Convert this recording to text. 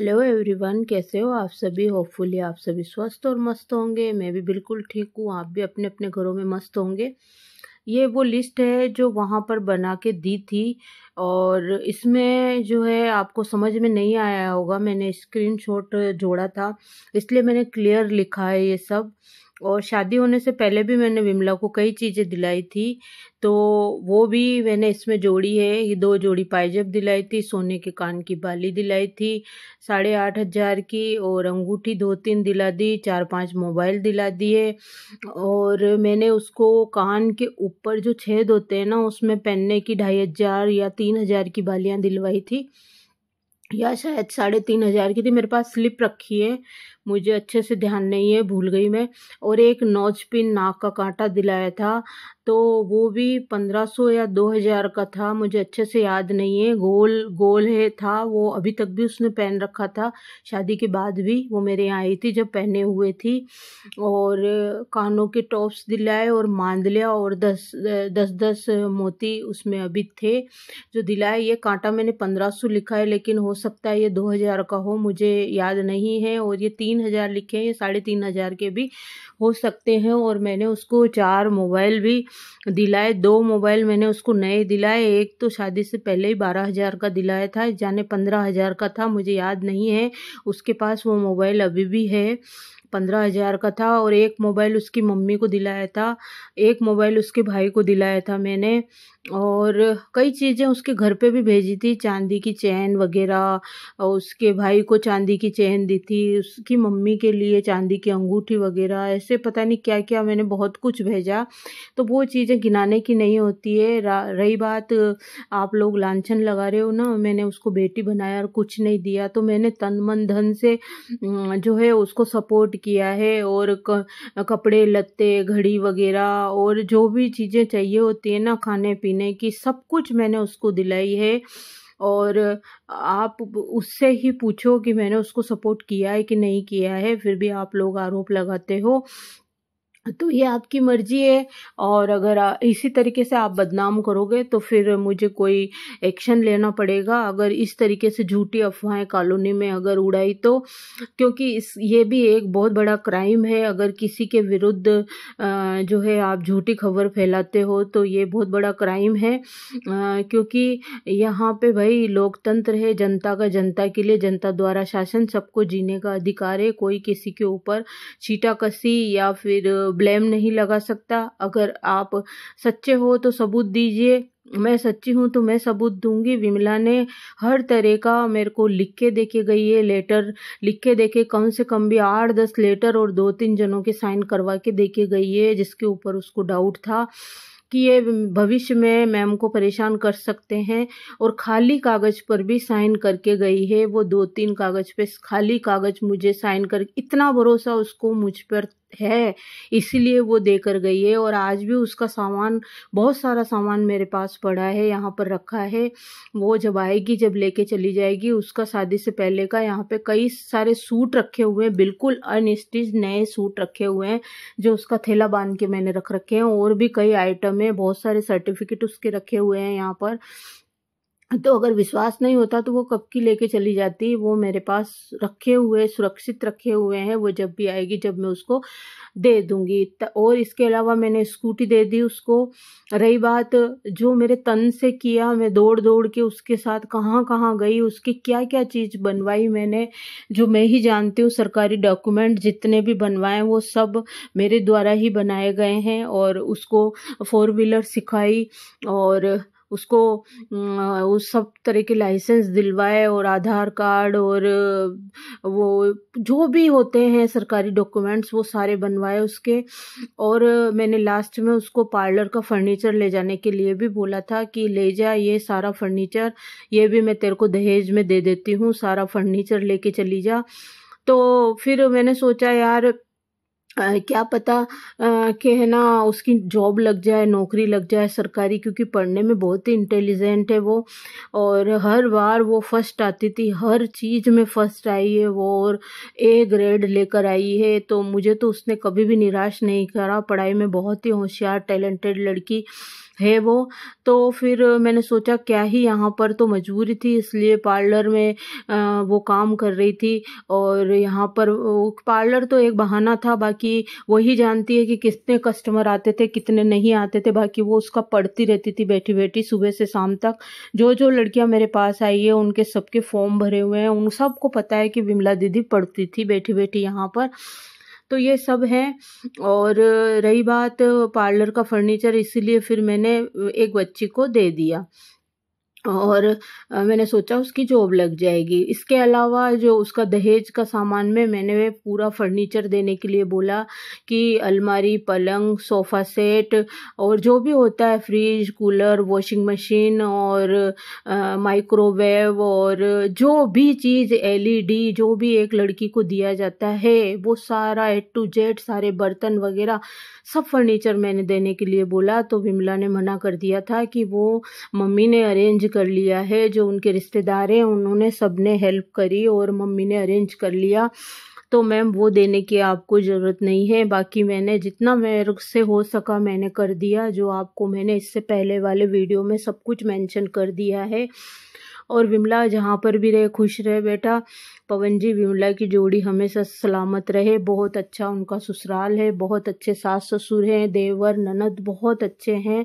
hello everyone कैसे हो आप सभी होपफुली आप सभी स्वस्थ और मस्त होंगे मैं भी बिल्कुल ठीक हूँ आप भी अपने अपने घरों में मस्त होंगे ये वो लिस्ट है जो वहाँ पर बना के दी थी और इसमें जो है आपको समझ में नहीं आया होगा मैंने स्क्रीनशॉट जोड़ा था इसलिए मैंने क्लियर लिखा है ये सब और शादी होने से पहले भी मैंने विमला को कई चीज़ें दिलाई थी तो वो भी मैंने इसमें जोड़ी है ये दो जोड़ी पायजब दिलाई थी सोने के कान की बाली दिलाई थी साढ़े आठ हज़ार की और अंगूठी दो तीन दिला दी चार पांच मोबाइल दिला दिए और मैंने उसको कान के ऊपर जो छेद होते हैं ना उसमें पहनने की ढाई हज़ार या तीन हज़ार की बालियाँ दिलवाई थी या शायद साढ़े तीन हज़ार की थी मेरे पास स्लिप रखी है मुझे अच्छे से ध्यान नहीं है भूल गई मैं और एक नोज़ पिन नाक का कांटा दिलाया था तो वो भी पंद्रह सौ या दो हज़ार का था मुझे अच्छे से याद नहीं है गोल गोल है था वो अभी तक भी उसने पहन रखा था शादी के बाद भी वो मेरे यहाँ आई थी जब पहने हुए थी और कानों के टॉप्स दिलाए और मांदलिया और दस दस दस मोती उसमें अभी थे जो दिलाए ये कांटा मैंने पंद्रह सौ लिखा है लेकिन हो सकता है ये दो हज़ार का हो मुझे याद नहीं है और ये तीन हज़ार लिखे हैं ये साढ़े तीन हज़ार के भी हो सकते हैं और मैंने उसको चार मोबाइल भी दिलाए दो मोबाइल मैंने उसको नए दिलाए एक तो शादी से पहले ही बारह हज़ार का दिलाया था जाने पंद्रह हज़ार का था मुझे याद नहीं है उसके पास वो मोबाइल अभी भी है पंद्रह हज़ार का था और एक मोबाइल उसकी मम्मी को दिलाया था एक मोबाइल उसके भाई को दिलाया था मैंने और कई चीज़ें उसके घर पे भी भेजी थी चांदी की चैन वगैरह और उसके भाई को चांदी की चैन दी थी उसकी मम्मी के लिए चांदी की अंगूठी वगैरह ऐसे पता नहीं क्या क्या मैंने बहुत कुछ भेजा तो वो चीज़ें गिनाने की नहीं होती है रही बात आप लोग लाछन लगा रहे हो ना मैंने उसको बेटी बनाया और कुछ नहीं दिया तो मैंने तन मन धन से जो है उसको सपोर्ट किया है और कपड़े लत्ते घड़ी वगैरह और जो भी चीज़ें चाहिए होती है ना खाने पीने की सब कुछ मैंने उसको दिलाई है और आप उससे ही पूछो कि मैंने उसको सपोर्ट किया है कि नहीं किया है फिर भी आप लोग आरोप लगाते हो तो ये आपकी मर्ज़ी है और अगर इसी तरीके से आप बदनाम करोगे तो फिर मुझे कोई एक्शन लेना पड़ेगा अगर इस तरीके से झूठी अफवाहें कॉलोनी में अगर उड़ाई तो क्योंकि इस ये भी एक बहुत बड़ा क्राइम है अगर किसी के विरुद्ध जो है आप झूठी खबर फैलाते हो तो ये बहुत बड़ा क्राइम है क्योंकि यहाँ पे भाई लोकतंत्र है जनता का जनता के लिए जनता द्वारा शासन सबको जीने का अधिकार है कोई किसी के ऊपर छीटा कसी या फिर ब्लेम नहीं लगा सकता अगर आप सच्चे हो तो सबूत दीजिए मैं सच्ची हूँ तो मैं सबूत दूंगी विमला ने हर तरह का मेरे को लिख के दे के गई है लेटर लिख के दे के कम से कम भी आठ दस लेटर और दो तीन जनों के साइन करवा के दे के गई है जिसके ऊपर उसको डाउट था कि ये भविष्य में मैम को परेशान कर सकते हैं और खाली कागज़ पर भी साइन करके गई है वो दो तीन कागज़ पे खाली कागज़ मुझे साइन कर इतना भरोसा उसको मुझ पर है इसीलिए वो देकर गई है और आज भी उसका सामान बहुत सारा सामान मेरे पास पड़ा है यहाँ पर रखा है वो जब आएगी जब लेके चली जाएगी उसका शादी से पहले का यहाँ पे कई सारे सूट रखे हुए हैं बिल्कुल अनस्टिच नए सूट रखे हुए हैं जो उसका थैला बांध के मैंने रख रखे हैं और भी कई आइटम है बहुत सारे सर्टिफिकेट उसके रखे हुए हैं यहाँ पर तो अगर विश्वास नहीं होता तो वो कब की लेके चली जाती वो मेरे पास रखे हुए सुरक्षित रखे हुए हैं वो जब भी आएगी जब मैं उसको दे दूंगी और इसके अलावा मैंने स्कूटी दे दी उसको रही बात जो मेरे तन से किया मैं दौड़ दौड़ के उसके साथ कहाँ कहाँ गई उसकी क्या क्या चीज़ बनवाई मैंने जो मैं ही जानती हूँ सरकारी डॉक्यूमेंट जितने भी बनवाए वो सब मेरे द्वारा ही बनाए गए हैं और उसको फोर व्हीलर सिखाई और उसको उस सब तरह के लाइसेंस दिलवाए और आधार कार्ड और वो जो भी होते हैं सरकारी डॉक्यूमेंट्स वो सारे बनवाए उसके और मैंने लास्ट में उसको पार्लर का फर्नीचर ले जाने के लिए भी बोला था कि ले जा ये सारा फर्नीचर ये भी मैं तेरे को दहेज में दे देती हूँ सारा फर्नीचर लेके चली जा तो फिर मैंने सोचा यार क्या पता कि है ना उसकी जॉब लग जाए नौकरी लग जाए सरकारी क्योंकि पढ़ने में बहुत ही इंटेलिजेंट है वो और हर बार वो फर्स्ट आती थी हर चीज़ में फर्स्ट आई है वो और ए ग्रेड लेकर आई है तो मुझे तो उसने कभी भी निराश नहीं करा पढ़ाई में बहुत ही होशियार टैलेंटेड लड़की है वो तो फिर मैंने सोचा क्या ही यहाँ पर तो मजबूरी थी इसलिए पार्लर में वो काम कर रही थी और यहाँ पर पार्लर तो एक बहाना था बाकी वही जानती है कि कितने कस्टमर आते थे कितने नहीं आते थे बाकी वो उसका पढ़ती रहती थी बैठी बैठी सुबह से शाम तक जो जो लड़कियाँ मेरे पास आई है उनके सबके फॉर्म भरे हुए हैं उन सबको पता है कि विमला दीदी पढ़ती थी बैठी बैठी यहाँ पर तो ये सब है और रही बात पार्लर का फर्नीचर इसीलिए फिर मैंने एक बच्ची को दे दिया और मैंने सोचा उसकी जॉब लग जाएगी इसके अलावा जो उसका दहेज का सामान में मैंने पूरा फर्नीचर देने के लिए बोला कि अलमारी पलंग सोफ़ा सेट और जो भी होता है फ्रिज कूलर वॉशिंग मशीन और माइक्रोवेव और जो भी चीज़ एलईडी जो भी एक लड़की को दिया जाता है वो सारा एड टू जेड सारे बर्तन वगैरह सब फर्नीचर मैंने देने के लिए बोला तो विमला ने मना कर दिया था कि वो मम्मी ने अरेंज कर लिया है जो उनके रिश्तेदार हैं उन्होंने सब ने हेल्प करी और मम्मी ने अरेंज कर लिया तो मैम वो देने की आपको ज़रूरत नहीं है बाकी मैंने जितना मेरे से हो सका मैंने कर दिया जो आपको मैंने इससे पहले वाले वीडियो में सब कुछ मेंशन कर दिया है और विमला जहाँ पर भी रहे खुश रहे बेटा पवन जी विमला की जोड़ी हमेशा सलामत रहे बहुत अच्छा उनका ससुराल है बहुत अच्छे सास ससुर हैं देवर ननद बहुत अच्छे हैं